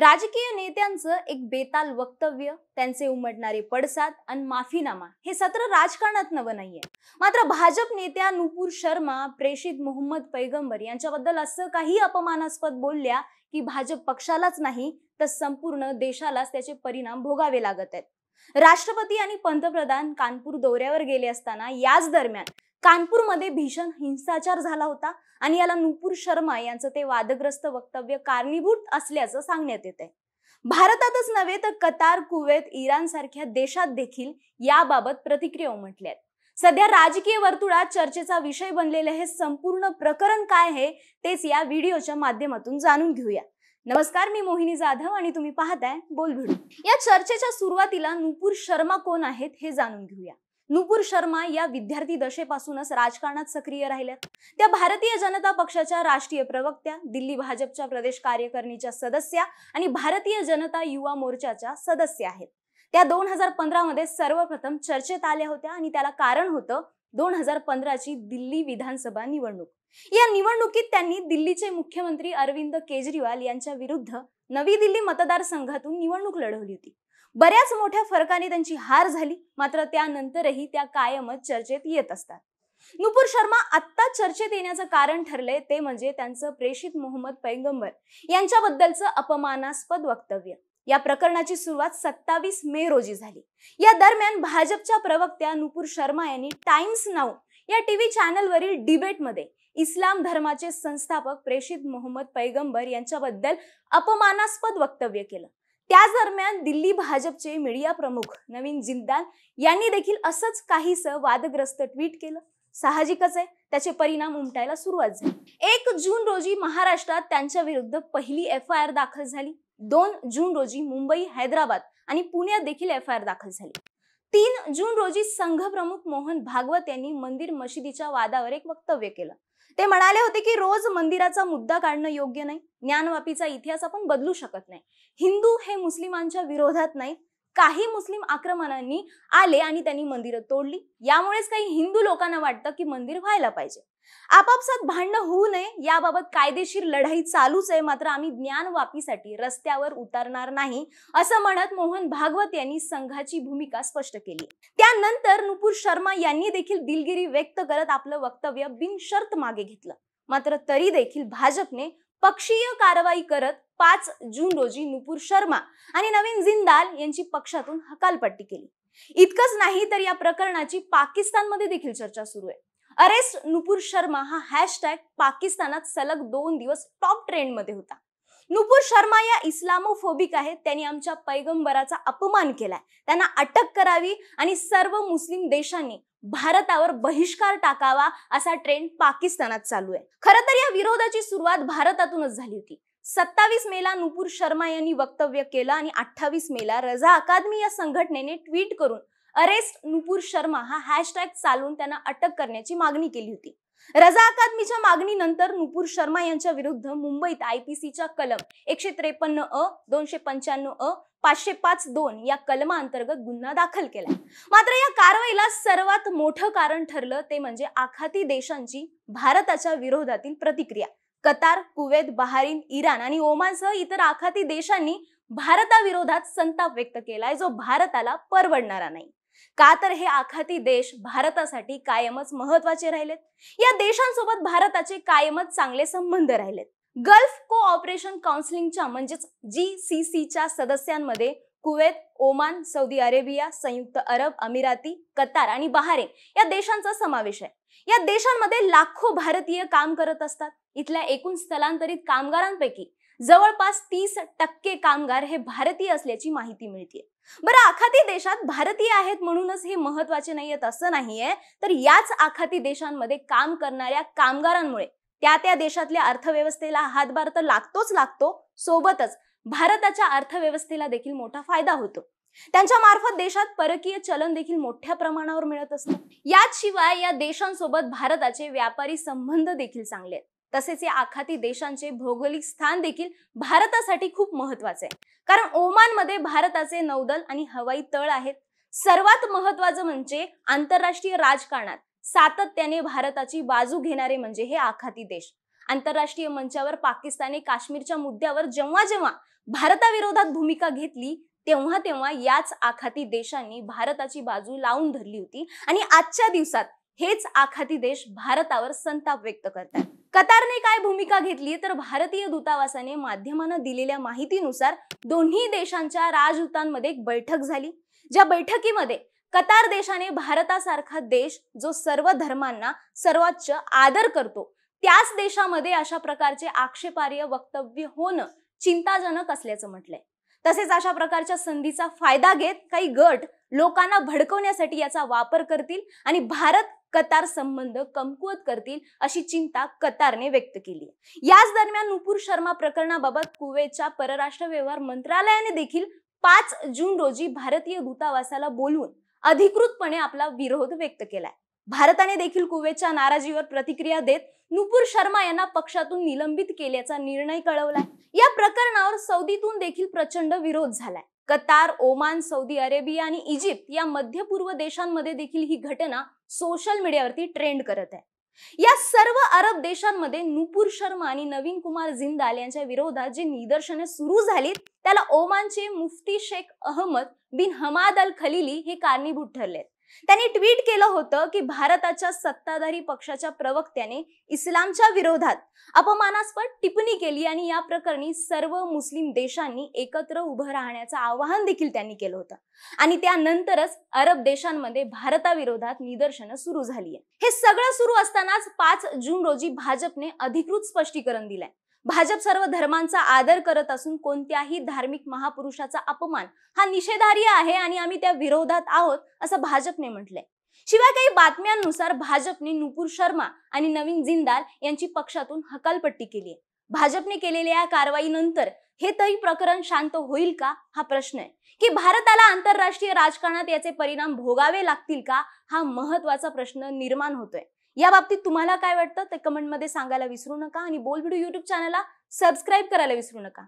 राजकीय नेत्यांचं एक बेताल वक्तव्य त्यांचे उमटणारे पडसाद आणि माफीनामा हे सत्र राजकारणात नवं नाहीये मात्र भाजप नेत्या नुपूर शर्मा प्रेषित मोहम्मद पैगंबर यांच्याबद्दल असं काही अपमानास्पद बोलल्या की भाजप पक्षालाच नाही तर संपूर्ण देशालाच त्याचे परिणाम भोगावे लागत आहेत राष्ट्रपती आणि पंतप्रधान कानपूर दौऱ्यावर गेले असताना याच दरम्यान कानपूरमध्ये भीषण हिंसाचार झाला होता आणि याला नुपूर शर्मा यांचं ते वादग्रस्त वक्तव्य कारणीभूत असल्याचं सांगण्यात येत आहे भारतातच नव्हे तर कतार कुवेत इराण सारख्या देशात देखील याबाबत प्रतिक्रिया उमटल्या सध्या राजकीय वर्तुळात चर्चेचा विषय बनलेले हे संपूर्ण प्रकरण काय आहे तेच या व्हिडिओच्या माध्यमातून जाणून घेऊया नमस्कार मी मोहिनी जाधव आणि तुम्ही पाहताय बोलभिडू या चर्चेच्या सुरुवातीला नुपूर शर्मा कोण आहेत हे जाणून घेऊया नुपूर शर्मा या विद्यार्थी दशेपासूनच राजकारणात सक्रिय राहिल्यात त्या भारतीय जनता पक्षाच्या राष्ट्रीय प्रवक्त्या दिल्ली भाजपच्या प्रदेश कार्यकारिणीच्या सदस्या आणि भारतीय जनता युवा मोर्चाच्या सदस्य आहेत त्या दोन हजार पंधरामध्ये सर्वप्रथम चर्चेत आल्या होत्या आणि त्याला कारण होतं दोन हजार पंधराची दिल्ली विधानसभा निवडणूक या निवडणुकीत त्यांनी दिल्लीचे मुख्यमंत्री अरविंद केजरीवाल यांच्या विरुद्ध नवी दिल्ली मतदारसंघातून निवडणूक लढवली होती बऱ्याच मोठ्या फरकाने त्यांची हार झाली मात्र त्यानंतरही त्या कायमच चर्चेत येत असतात नुपूर शर्मा आत्ता चर्चेत येण्याचं कारण ठरले ते म्हणजे त्यांचं प्रेषित मोहम्मद पैगंबर यांच्याबद्दलचं अपमानास्पद वक्तव्य या प्रकरणाची सुरुवात सत्तावीस मे रोजी झाली या दरम्यान भाजपच्या प्रवक्त्या नुपूर शर्मा यांनी टाइम्स नाव या टीव्ही चॅनलवरील डिबेटमध्ये इस्लाम धर्माचे संस्थापक प्रेषित मोहम्मद पैगंबर यांच्याबद्दल अपमानास्पद वक्तव्य केलं त्या दरम्यान दिल्ली भाजपचे मीडिया प्रमुख नवीन जिंदाल यांनी देखील असंच काहीस वादग्रस्त ट्विट केलं साहजिकच आहे त्याचे परिणाम उमटायला सुरुवात झाली एक जून रोजी महाराष्ट्रात त्यांच्या विरुद्ध पहिली एफ आय आर दाखल झाली दोन जून रोजी मुंबई हैदराबाद आणि पुण्यात देखील एफ आय आर दाखल झाली तीन जून रोजी संघप्रमुख मोहन भागवत यांनी मंदिर मशिदीच्या वादावर एक वक्तव्य केलं ते म्हणाले होते की रोज मंदिराचा मुद्दा काढणं योग्य नाही ज्ञानवापीचा इतिहास आपण बदलू शकत नाही हिंदू हे मुस्लिमांच्या विरोधात नाही काही मुस्लिम आक्रमणांनी आले आणि त्यांनी मंदिरं तोडली यामुळेच काही हिंदू लोकांना वाटतं की मंदिर व्हायला पाहिजे आपापसात भांडण होऊ नये याबाबत कायदेशीर लढाई चालूच आहे मात्र आम्ही ज्ञानवापीसाठी रस्त्यावर उतरणार नाही असं म्हणत मोहन भागवत यांनी संघाची भूमिका स्पष्ट केली त्यानंतर नुपूर शर्मा यांनी देखील दिलगिरी व्यक्त करत आपलं वक्तव्य बिनशर्त मागे घेतलं मात्र तरी देखील भाजपने पक्षीय कारवाई करत पाच जून रोजी नुपूर शर्मा आणि नवीन जिंदाल यांची पक्षातून हकालपट्टी केली इतकंच नाही तर या प्रकरणाची पाकिस्तानमध्ये देखील चर्चा सुरू आहे अरेस्ट नुपूर शर्मा हा हॅशटॅग पाकिस्तानात सलग दोन दिवस टॉप ट्रेंड मध्ये होता नुपूर शर्मा या इस्लामोफोबिक आहेत त्यांनी आमच्या पैगंबराचा अपमान केलाय त्यांना अटक करावी आणि सर्व मुस्लिम देशांनी भारतावर बहिष्कार टाकावा असा ट्रेंड पाकिस्तानात चालू आहे खरं तर या विरोधाची सुरुवात भारतातूनच झाली होती सत्तावीस मेला नुपूर शर्मा यांनी वक्तव्य केलं आणि अठ्ठावीस मेला रजा अकादमी या संघटनेने ट्विट करून अरेस्ट नुपूर शर्मा हा हॅशटॅग चालवून त्यांना अटक करण्याची मागणी केली होती रजा अकादमीच्या मागणीनंतर नुपूर शर्मा यांच्या विरुद्ध मुंबईत सीच्या कलम एकशे त्रेपन्न अ दोनशे पंच्याण्णव अ पाचशे पाच दोन या अंतर्गत गुन्हा दाखल केला मात्र या कारवाईला सर्वात मोठं कारण ठरलं ते म्हणजे आखाती देशांची भारताच्या विरोधातील प्रतिक्रिया कतार कुवेत बहारीन इराण आणि ओमानसह इतर आखाती देशांनी भारताविरोधात संताप व्यक्त केलाय जो भारताला परवडणारा नाही का तर हे आखाती देश भारतासाठी कायमच महत्वाचे राहिलेत या देशांसोबत भारताचे कायमच चांगले संबंध राहिलेत गल्फ कोऑपरेशन काउन्सिलिंगच्या म्हणजेच जी सी सीच्या सदस्यांमध्ये कुवेत ओमान सौदी अरेबिया संयुक्त अरब अमिराती कतार आणि बहारेन या देशांचा समावेश आहे या देशांमध्ये लाखो भारतीय काम करत असतात इथल्या एकूण स्थलांतरित कामगारांपैकी जवळपास तीस टक्के कामगार हे भारतीय असल्याची माहिती मिळते बरं आखाती देशात भारतीय आहेत म्हणूनच हे महत्वाचे नाही आहेत असं नाहीये तर याच आखाती देशांमध्ये काम करणाऱ्या कामगारांमुळे त्या त्या देशातल्या अर्थव्यवस्थेला हातभार तर लागतोच लागतो सोबतच भारताच्या अर्थव्यवस्थेला देखील मोठा फायदा होतो त्यांच्या मार्फत देशात परकीय चलन देखील मोठ्या प्रमाणावर मिळत असतं याच या देशांसोबत भारताचे व्यापारी संबंध देखील चांगले आहेत तसेच या आखाती देशांचे भौगोलिक स्थान देखील भारतासाठी खूप महत्वाचे आहे कारण ओमानमध्ये भारताचे नौदल आणि हवाई तळ आहेत सर्वात महत्वाचं म्हणजे आंतरराष्ट्रीय राजकारणात सातत्याने भारताची बाजू घेणारे म्हणजे हे आखाती देश आंतरराष्ट्रीय मंचावर पाकिस्तानने काश्मीरच्या मुद्द्यावर जेव्हा जेव्हा भारताविरोधात भूमिका घेतली तेव्हा तेव्हा याच आखाती देशांनी भारताची बाजू लावून धरली होती आणि आजच्या दिवसात हेच आखाती देश भारतावर संताप व्यक्त करतात कतारने काय भूमिका घेतली तर भारतीय दूतावासाने माध्यमांना दिलेल्या माहितीनुसार दोन्ही देशांच्या राजदूतांमध्ये एक बैठक झाली ज्या बैठकीमध्ये कतार देशाने भारतासारखा देश जो सर्व धर्मांना सर्वोच्च आदर करतो त्याच देशामध्ये अशा प्रकारचे आक्षेपार्ह वक्तव्य होणं चिंताजनक असल्याचं म्हटलंय तसेच अशा प्रकारच्या संधीचा फायदा घेत काही गट लोकांना भडकवण्यासाठी याचा वापर करतील आणि भारत कतार संबंध कमकुवत करतील अशी चिंता कतारने व्यक्त केली याच दरम्यान नुपूर शर्मा प्रकरणाबाबत कुवेतच्या परराष्ट्र व्यवहार मंत्रालयाने देखील पाच जून रोजी भारतीय दूतावासाला बोलवून अधिकृतपणे आपला विरोध व्यक्त केलाय भारताने देखील कुवेतच्या नाराजीवर प्रतिक्रिया देत नुपूर शर्मा यांना पक्षातून निलंबित केल्याचा निर्णय कळवलाय या प्रकरणावर सौदीतून देखील प्रचंड विरोध झालाय कतार ओमान सौदी अरेबिया आणि इजिप्त या मध्य पूर्व देशांमध्ये देखील ही घटना सोशल मीडियावरती ट्रेंड करत आहे या सर्व अरब देशांमध्ये नुपूर शर्मा आणि नवीन कुमार जिंदाल यांच्या विरोधात जी निदर्शने सुरू झालीत त्याला ओमानचे मुफ्ती शेख अहमद बिन हमाद अल खलिली हे कारणीभूत ठरलेत त्यांनी ट्विट केलं होतं की भारताच्या सत्ताधारी पक्षाच्या प्रवक्त्याने इस्लामच्या विरोधात अपमानास्पद टिप्पणी केली आणि या प्रकरणी सर्व मुस्लिम देशांनी एकत्र उभं राहण्याचं आवाहन देखील त्यांनी केलं होतं आणि त्यानंतरच अरब देशांमध्ये भारताविरोधात निदर्शनं सुरू झाली हे सगळं सुरू असतानाच पाच जून रोजी भाजपने अधिकृत स्पष्टीकरण दिलंय भाजप सर्व धर्मांचा आदर करत असून कोणत्याही धार्मिक महापुरुषाचा अपमान हा निषेधार्ह आहे आणि आम्ही त्या विरोधात आहोत असं भाजपने म्हटलंय शिवाय काही बातम्यांनुसार भाजपने नुपूर शर्मा आणि नवीन जिंदाल यांची पक्षातून हकालपट्टी केली आहे भाजपने केलेल्या या कारवाईनंतर हे तरी प्रकरण शांत होईल का हा प्रश्न आहे की भारताला आंतरराष्ट्रीय राजकारणात याचे परिणाम भोगावे लागतील का हा महत्वाचा प्रश्न निर्माण होतोय या बाबतीत तुम्हाला काय वाटतं ते कमेंटमध्ये सांगायला विसरू नका आणि बोल व्हिडिओ युट्यूब चॅनलला सबस्क्राईब करायला विसरू नका